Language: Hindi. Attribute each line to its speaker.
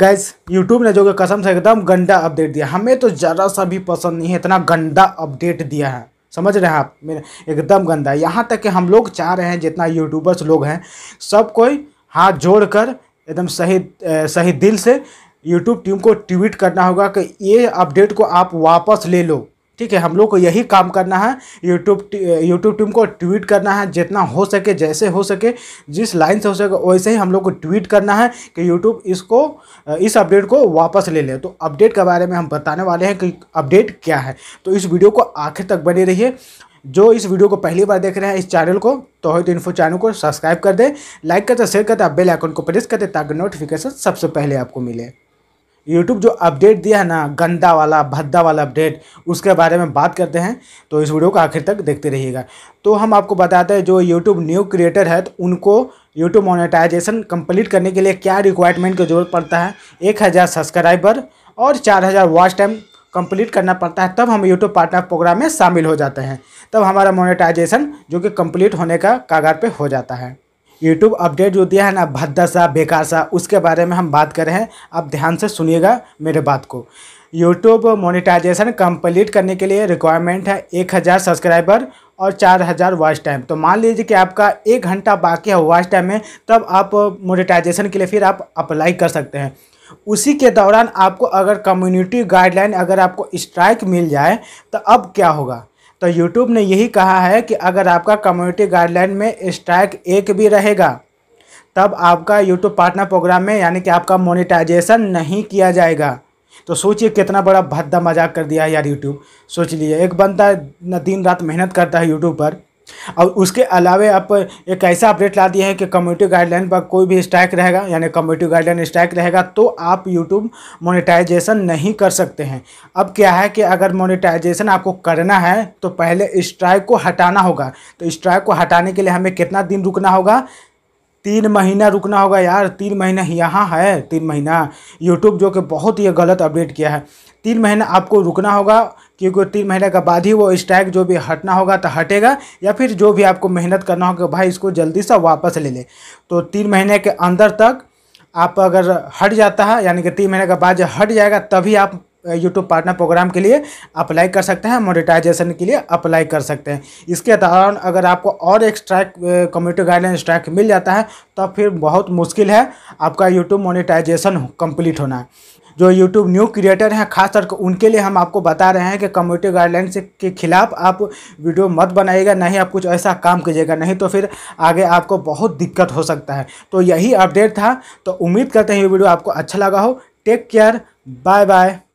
Speaker 1: गैस यूट्यूब ने जो कि कसम से एकदम गंदा अपडेट दिया हमें तो ज़रा सा भी पसंद नहीं है इतना गंदा अपडेट दिया है समझ रहे हैं आप मेरे एकदम गंदा है यहाँ तक कि हम लोग चाह रहे हैं जितना यूट्यूबर्स लोग हैं सब कोई हाथ जोड़ कर एकदम सही सही दिल से यूट्यूब टीम को ट्वीट करना होगा कि ये अपडेट को आप वापस ले लो ठीक है हम लोग को यही काम करना है यूट्यूब यूट्यूब टीम को ट्वीट करना है जितना हो सके जैसे हो सके जिस लाइन से हो सके वैसे ही हम लोग को ट्वीट करना है कि यूट्यूब इसको इस अपडेट को वापस ले ले तो अपडेट के बारे में हम बताने वाले हैं कि अपडेट क्या है तो इस वीडियो को आखिर तक बने रहिए जो इस वीडियो को पहली बार देख रहे हैं इस चैनल को तो इन्फो चैनल को सब्सक्राइब कर दें लाइक करते शेयर करते बेल आइकन को प्रेस करते ताकि नोटिफिकेशन सबसे पहले आपको मिले यूट्यूब जो अपडेट दिया है ना गंदा वाला भद्दा वाला अपडेट उसके बारे में बात करते हैं तो इस वीडियो को आखिर तक देखते रहिएगा तो हम आपको बताते हैं जो यूट्यूब न्यू क्रिएटर है तो उनको यूट्यूब मोनेटाइजेशन कंप्लीट करने के लिए क्या रिक्वायरमेंट की जरूरत पड़ता है एक हज़ार सब्सक्राइबर और चार हज़ार वॉच टाइम कंप्लीट करना पड़ता है तब हम यूट्यूब पार्टनर प्रोग्राम में शामिल हो जाते हैं तब हमारा मोनेटाइजेशन जो कि कंप्लीट होने का कागार पे हो जाता है यूट्यूब अपडेट जो दिया है ना भद्दा सा बेकार सा उसके बारे में हम बात कर रहे हैं आप ध्यान से सुनिएगा मेरे बात को यूट्यूब मोनिटाइजेशन कंप्लीट करने के लिए रिक्वायरमेंट है एक हज़ार सब्सक्राइबर और चार हज़ार वॉच टाइम तो मान लीजिए कि आपका एक घंटा बाकी है वॉच टाइम में तब आप मोनिटाइजेशन के लिए फिर आप अप्लाई कर सकते हैं उसी के दौरान आपको अगर कम्युनिटी गाइडलाइन अगर आपको स्ट्राइक मिल जाए तो अब क्या होगा तो यूट्यूब ने यही कहा है कि अगर आपका कम्युनिटी गाइडलाइन में स्ट्राइक एक भी रहेगा तब आपका यूट्यूब पार्टनर प्रोग्राम में यानी कि आपका मोनिटाइजेशन नहीं किया जाएगा तो सोचिए कितना बड़ा भद्दा मजाक कर दिया है यार यूट्यूब सोच लीजिए एक बंदा दिन रात मेहनत करता है यूट्यूब पर और उसके अलावा आप एक ऐसा अपडेट ला दिया है कि कम्युनिटी गाइडलाइन पर कोई भी स्ट्राइक रहेगा यानी कम्युनिटी गाइडलाइन स्ट्राइक रहेगा तो आप यूट्यूब मोनेटाइजेशन नहीं कर सकते हैं अब क्या है कि अगर मोनेटाइजेशन आपको करना है तो पहले स्ट्राइक को हटाना होगा तो स्ट्राइक को हटाने के लिए हमें कितना दिन रुकना होगा तीन महीना रुकना होगा यार तीन महीना यहाँ है तीन महीना यूट्यूब जो कि बहुत ही गलत अपडेट किया है तीन महीना आपको रुकना होगा क्योंकि तीन महीने का बाद ही वो स्ट्राइक जो भी हटना होगा तो हटेगा या फिर जो भी आपको मेहनत करना होगा भाई इसको जल्दी से वापस ले ले तो तीन महीने के अंदर तक आप अगर हट जाता है यानी कि तीन महीने के बाद जब हट जाएगा तभी आप यूट्यूब पार्टनर प्रोग्राम के लिए अप्लाई कर सकते हैं मोनिटाइजेशन के लिए अप्लाई कर सकते हैं इसके दौरान अगर आपको और एक स्ट्राइक कम्युनिटी गाइडलाइन स्ट्राइक मिल जाता है तो फिर बहुत मुश्किल है आपका यूट्यूब मोनिटाइजेशन कंप्लीट होना जो यूट्यूब न्यू क्रिएटर हैं खासतौर उनके लिए हम आपको बता रहे हैं कि कम्युनिटी गाइडलाइन के खिलाफ आप वीडियो मत बनाइएगा नहीं आप कुछ ऐसा काम कीजिएगा नहीं तो फिर आगे आपको बहुत दिक्कत हो सकता है तो यही अपडेट था तो उम्मीद करते हैं ये वीडियो आपको अच्छा लगा हो टेक केयर बाय बाय